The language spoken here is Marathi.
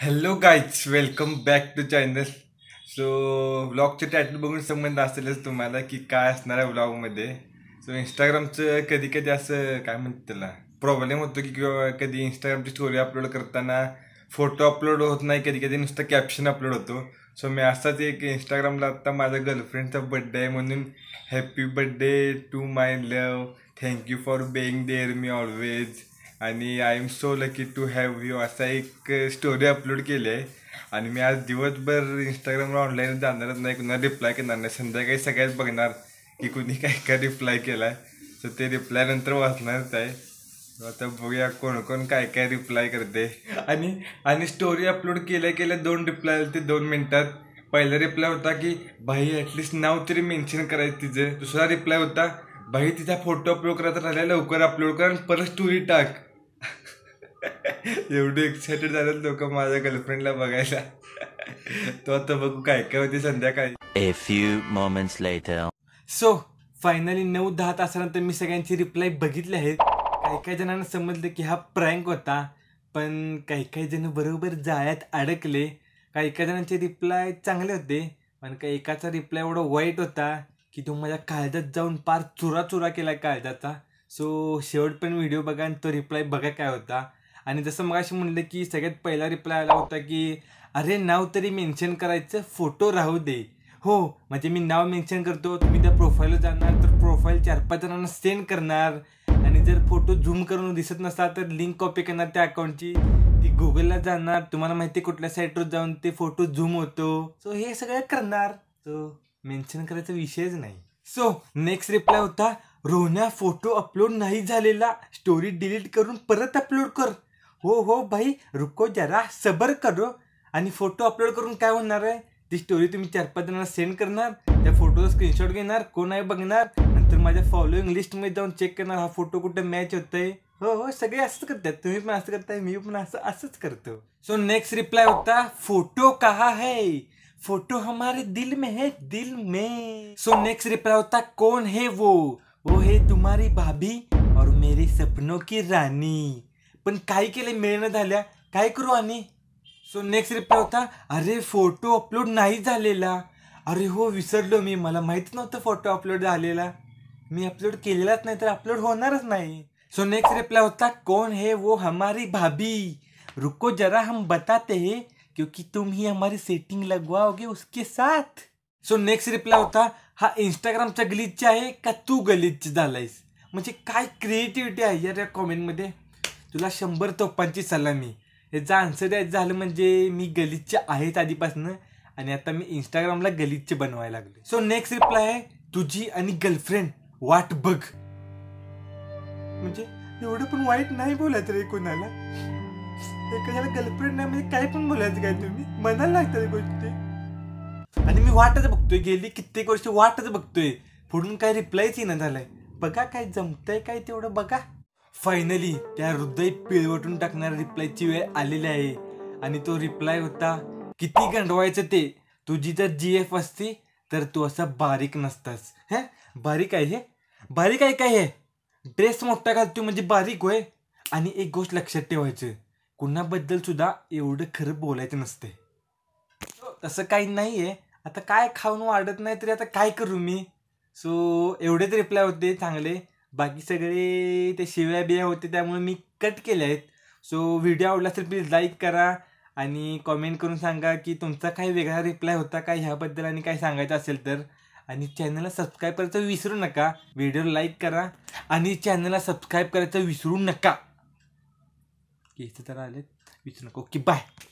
hello guys welcome back to channel so ब्लॉगचे टायटल बघून संबंध असेलच तुम्हाला की काय असणार आहे व्लॉगमध्ये सो इंस्टाग्रामचं कधी कधी असं काय म्हणतात त्याला प्रॉब्लेम होतो की कधी इंस्टाग्रामची स्टोरी अपलोड करताना फोटो अपलोड होत नाही कधी कधी नुसतं कॅप्शन अपलोड होतो सो मी असाच एक इंस्टाग्रामला आत्ता माझ्या गर्लफ्रेंडचा बड्डे आहे म्हणून happy birthday to my love thank you for being there me always आणि I am so lucky to have you असा एक स्टोरी अपलोड केली आहे आणि मी आज दिवसभर इंस्टाग्रामवर ऑनलाईन जाणारच नाही कुणाला रिप्लाय करणार नाही संध्याकाळी सगळ्याच बघणार की कुणी काय काय रिप्लाय केला आहे ते रिप्लाय नंतर वाचणारच आहे आता बघूया कोण कोण काय काय रिप्लाय करते आणि आणि स्टोरी अपलोड केल्या केल्या दोन रिप्लाय ते दोन मिनटात पहिला रिप्लाय होता की भाई ॲटलिस्ट नाव तरी मेन्शन करायचं तिचं दुसरा रिप्लाय होता भाई तिचा फोटो अपलोड करायचा राहिला लवकर अपलोड कर आणि परत स्टोरी टाक एवढे एक्सायटेड झालेत लोक माझ्या गर्लफ्रेंडला बघायला तो आता बघू काय काय होते संध्याकाळी a few moments later so finally नऊ दहा तासानंतर मी सगळ्यांची रिप्लाय बघितले आहेत काही काही जणांना समजलं की हा प्रँक होता पण काही काही जण बरोबर जाळ्यात अडकले काही काही जणांचे रिप्लाय चांगले होते पण काही एकाचा रिप्लाय एवढा वाईट होता की तो माझ्या काळजात जाऊन पार चुरा चुरा केला काळजाचा सो शेवट पण व्हिडिओ बघा आणि तो रिप्लाय बघा काय होता आणि जसं मग अशी म्हणलं की सगळ्यात पहिला रिप्लाय आला होता की अरे नाव तरी मेन्शन करायचं फोटो राहू दे हो म्हणजे मी नाव मेन्शन करतो तुम्ही त्या प्रोफाईलवर जाणार तर प्रोफाईल चार पाच जणांना सेंड करणार आणि जर फोटो झूम करून दिसत नसला तर लिंक कॉपी करणार त्या अकाउंटची ती गुगलला जाणार तुम्हाला माहिती कुठल्या साईटवर जाऊन ते फोटो झूम होतो सो हे सगळं करणार सो मेन्शन करायचा विषयच नाही सो नेक्स्ट रिप्लाय होता रोहण्या फोटो अपलोड नाही झालेला स्टोरी डिलीट करून परत अपलोड कर हो हो भाई रुको जरा सबर करो आणि फोटो अपलोड करून काय होणार आहे ती स्टोरी तुम्ही चार पाच जणांना सेंड करणार त्या फोटोचा स्क्रीनशॉट घेणार कोण आहे बघणार नंतर माझ्या फॉलोईंग लिस्टमध्ये जाऊन चेक करणार हा फोटो कुठे मॅच आहे हो हो सगळे असंच करतात तुम्ही पण असं करताय मी पण असं असंच करतो सो नेक्स्ट रिप्लाय होता फोटो कहा है फोटो हमारे दिल में है दिल में सो नेक्स्ट रिप्लाय होता कोण है वो वो है तुम्हारी भाभी और मेरे सपनों की रानी पण काय केले मिळणं झाल्या काय करू आणि सो नेक्स्ट रिप्लाय होता अरे फोटो अपलोड नाही झालेला अरे हो विसरलो मी मला माहीत नव्हतं फोटो अपलोड झालेला मी अपलोड केलेलाच नाही तर अपलोड होणारच नाही सो नेक्स्ट रिप्लाय होता कोण हे वो हमारी भाभी रुको जरा हम बताते हे क्योंकि तुम ही हमारी सेटिंग लगवाओगे उसके साथ सो नेक्स्ट रिप्लाय होता हा इंस्टाग्रामचा ग्लिच आहे का तू गलीच झालायस म्हणजे काय क्रिएटिव्हिटी आहे यार या कॉमेंटमध्ये तुला शंभर तोप्पांची सलामी याचं आन्सर द्यायचं झालं म्हणजे मी गलिच्छ आहेच आधीपासनं आणि आता मी इंस्टाग्रामला गलिच्छ बनवायला लागले सो नेक्स्ट रिप्लाय आहे तुझी आणि गर्लफ्रेंड वाट बघ म्हणजे एवढं पण वाईट नाही बोलायचं रे कोणाला एखाद्याला गर्लफ्रेंड नाही म्हणजे काय पण बोलायचं काय तुम्ही म्हणायला लागतात गोष्टी आणि मी वाटच बघतोय गेली कित्येक वर्ष वाटच बघतोय पुढून काय रिप्लायच येणं झालंय बघा काय जमतंय काय तेवढं बघा फायनली त्या हृदय पिळवटून टाकणाऱ्या रिप्लायची वेळ आलेली आहे आणि तो रिप्लाय होता किती गंडवायचं ते तुझी जर जी एफ असती तर तू असा बारीक नसतास हे बारीक आहे हे बारीक आहे काय हे ड्रेस मोठा घालतो म्हणजे बारीक होय आणि एक गोष्ट लक्षात ठेवायचं कुणाबद्दल सुद्धा एवढं खरं बोलायचं नसते तसं काही नाही आहे आता काय खाऊन वाढत नाही तरी आता काय करू मी सो एवढेच रिप्लाय होते चांगले बाकी सगळे ते शिव्या बिया होते त्यामुळे मी कट केले आहेत सो व्हिडिओ आवडला असेल प्लीज लाईक करा आणि कॉमेंट करून सांगा की तुमचा काही वेगळा रिप्लाय होता का ह्याबद्दल आणि काय सांगायचं असेल तर आणि चॅनलला सबस्क्राईब करायचं विसरू नका व्हिडिओ लाईक करा आणि चॅनलला सबस्क्राईब करायचं विसरू नका केस तर आले विसरू नका ओके बाय